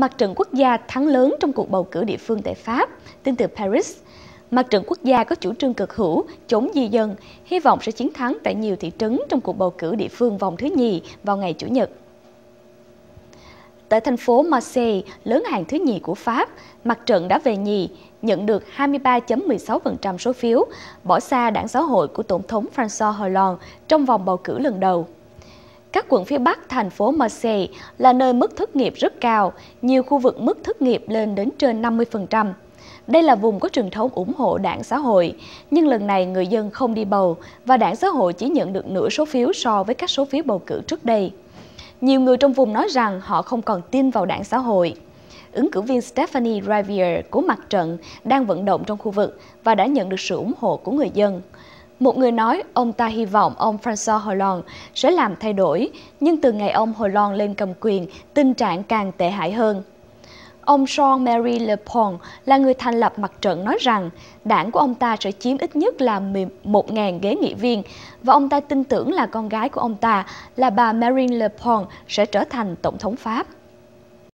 mặt trận quốc gia thắng lớn trong cuộc bầu cử địa phương tại Pháp, tin từ Paris. Mặt trận quốc gia có chủ trương cực hữu, chống di dân, hy vọng sẽ chiến thắng tại nhiều thị trấn trong cuộc bầu cử địa phương vòng thứ nhì vào ngày Chủ nhật. Tại thành phố Marseille, lớn hàng thứ nhì của Pháp, mặt trận đã về nhì, nhận được 23.16% số phiếu, bỏ xa đảng xã hội của Tổng thống François Hollande trong vòng bầu cử lần đầu. Các quận phía Bắc, thành phố Marseille là nơi mức thất nghiệp rất cao, nhiều khu vực mức thất nghiệp lên đến trên 50%. Đây là vùng có truyền thống ủng hộ đảng xã hội, nhưng lần này người dân không đi bầu và đảng xã hội chỉ nhận được nửa số phiếu so với các số phiếu bầu cử trước đây. Nhiều người trong vùng nói rằng họ không còn tin vào đảng xã hội. Ứng cử viên Stephanie Riviere của mặt trận đang vận động trong khu vực và đã nhận được sự ủng hộ của người dân. Một người nói ông ta hy vọng ông François Hollande sẽ làm thay đổi, nhưng từ ngày ông Hollande lên cầm quyền, tình trạng càng tệ hại hơn. Ông Jean-Marie Le Pen là người thành lập mặt trận nói rằng đảng của ông ta sẽ chiếm ít nhất là 1.000 ghế nghị viên và ông ta tin tưởng là con gái của ông ta là bà Marine Le Pen sẽ trở thành tổng thống Pháp.